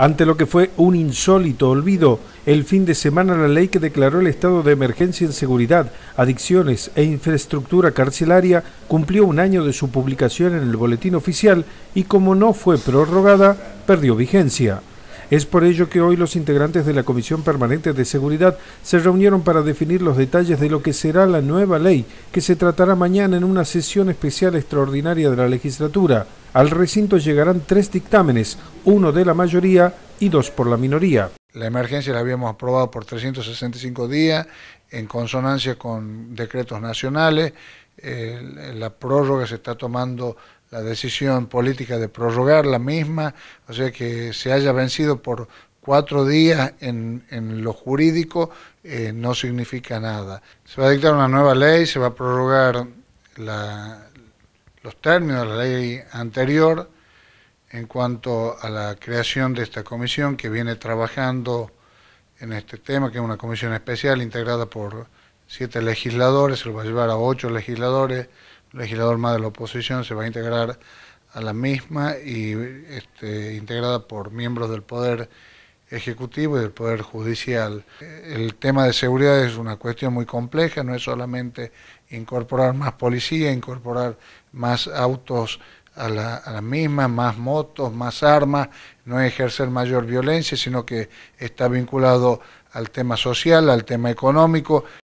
Ante lo que fue un insólito olvido, el fin de semana la ley que declaró el estado de emergencia en seguridad, adicciones e infraestructura carcelaria cumplió un año de su publicación en el boletín oficial y como no fue prorrogada, perdió vigencia. Es por ello que hoy los integrantes de la Comisión Permanente de Seguridad se reunieron para definir los detalles de lo que será la nueva ley que se tratará mañana en una sesión especial extraordinaria de la legislatura. Al recinto llegarán tres dictámenes, uno de la mayoría y dos por la minoría. La emergencia la habíamos aprobado por 365 días en consonancia con decretos nacionales. Eh, la prórroga se está tomando la decisión política de prorrogar la misma, o sea que se haya vencido por cuatro días en, lo jurídico eh, no significa nada. Se va a dictar una nueva ley, se va a prorrogar la, los términos de la ley anterior en cuanto a la creación de esta comisión que viene trabajando en este tema, que es una comisión especial integrada por siete legisladores, se lo va a llevar a ocho legisladores, legislador más de la oposición se va a integrar a la misma y este, integrada por miembros del Poder Ejecutivo y del Poder Judicial. El tema de seguridad es una cuestión muy compleja, no es solamente incorporar más policía, incorporar más autos a la, misma, más motos, más armas, no es ejercer mayor violencia, sino que está vinculado al tema social, al tema económico